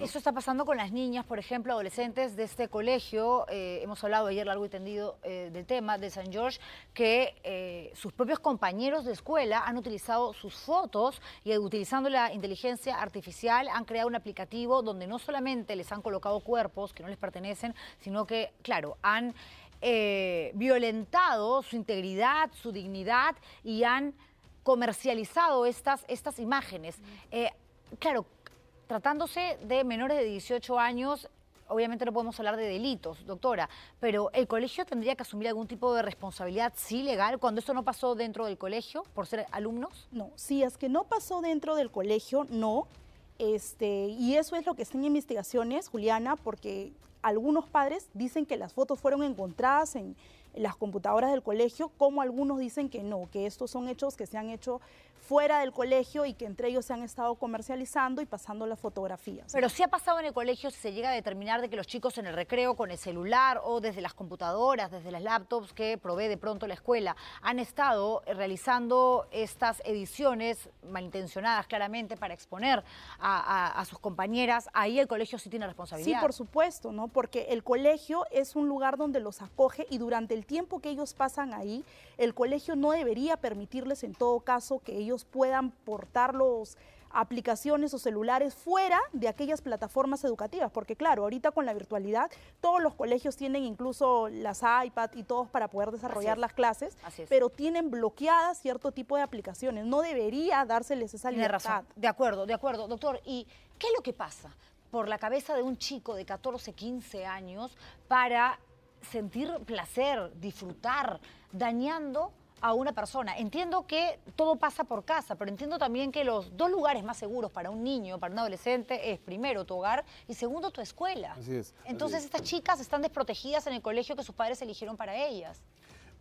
Eso está pasando con las niñas, por ejemplo, adolescentes de este colegio. Eh, hemos hablado ayer largo y tendido eh, del tema de San George, que eh, sus propios compañeros de escuela han utilizado sus fotos y utilizando la inteligencia artificial han creado un aplicativo donde no solamente les han colocado cuerpos que no les pertenecen, sino que, claro, han violentado su integridad, su dignidad y han comercializado estas, estas imágenes. Mm. claro, tratándose de menores de 18 años, obviamente no podemos hablar de delitos, doctora, pero ¿el colegio tendría que asumir algún tipo de responsabilidad, sí, legal, cuando eso no pasó dentro del colegio por ser alumnos? No, si es que no pasó dentro del colegio, no. Este, y eso es lo que está en investigaciones, Juliana, porque algunos padres dicen que las fotos fueron encontradas en, las computadoras del colegio, como algunos dicen que no, que estos son hechos que se han hecho fuera del colegio y que entre ellos se han estado comercializando y pasando las fotografías. Pero si ha pasado en el colegio si se llega a determinar de que los chicos en el recreo con el celular o desde las computadoras, desde las laptops que provee de pronto la escuela, han estado eh, realizando estas ediciones malintencionadas claramente para exponer a, sus compañeras, ahí el colegio sí tiene responsabilidad. Sí, por supuesto, ¿no? Porque el colegio es un lugar donde los acoge y durante el el tiempo que ellos pasan ahí, el colegio no debería permitirles en todo caso que ellos puedan portar los aplicaciones o celulares fuera de aquellas plataformas educativas, porque claro, ahorita con la virtualidad todos los colegios tienen incluso las iPad y todos para poder desarrollar las clases, pero tienen bloqueadas cierto tipo de aplicaciones, no debería dárseles esa libertad. De acuerdo, de acuerdo, doctor, ¿y qué es lo que pasa? por la cabeza de un chico de 14, 15 años para sentir placer, disfrutar, dañando a una persona. Entiendo que todo pasa por casa, pero entiendo también que los dos lugares más seguros para un niño, para un adolescente, es primero tu hogar y segundo tu escuela. Entonces estas chicas están desprotegidas en el colegio que sus padres eligieron para ellas.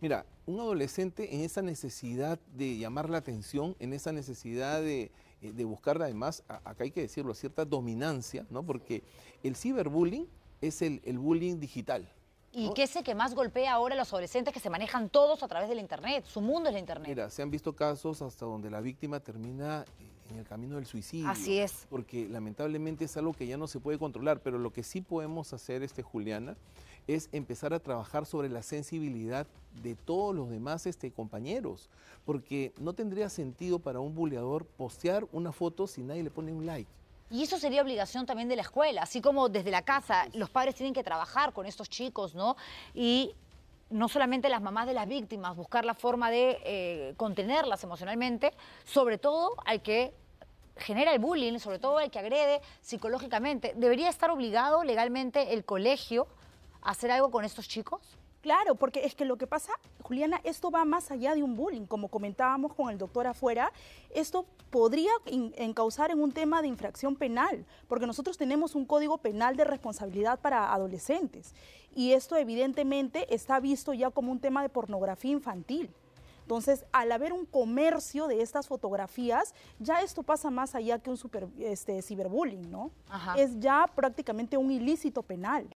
Mira, un adolescente en esa necesidad de llamar la atención, en esa necesidad de, eh, buscar además, acá hay que decirlo, cierta dominancia, ¿no? Porque el ciberbullying es el bullying digital. ¿Y qué es el que más golpea ahora a los adolescentes que se manejan todos a través del Internet? Su mundo es la Internet. Mira, se han visto casos hasta donde la víctima termina eh, en el camino del suicidio. Así es. Porque lamentablemente es algo que ya no se puede controlar, pero lo que sí podemos hacer, este, Juliana, es empezar a trabajar sobre la sensibilidad de todos los demás este, compañeros, porque no tendría sentido para un buleador postear una foto si nadie le pone un like. Y eso sería obligación también de la escuela, así como desde la casa los padres tienen que trabajar con estos chicos, ¿no? Y no solamente las mamás de las víctimas, buscar la forma de eh, contenerlas emocionalmente, sobre todo al que genera el bullying, sobre todo al que agrede psicológicamente. ¿Debería estar obligado legalmente el colegio a hacer algo con estos chicos? Claro, porque es que lo que pasa, Juliana, esto va más allá de un bullying, como comentábamos con el doctor afuera, esto podría encauzar en un tema de infracción penal, porque nosotros tenemos un código penal de responsabilidad para adolescentes y esto evidentemente está visto ya como un tema de pornografía infantil. Entonces, al haber un comercio de estas fotografías, ya esto pasa más allá que un super, este, ciberbullying, ¿no? Es ya prácticamente un ilícito penal.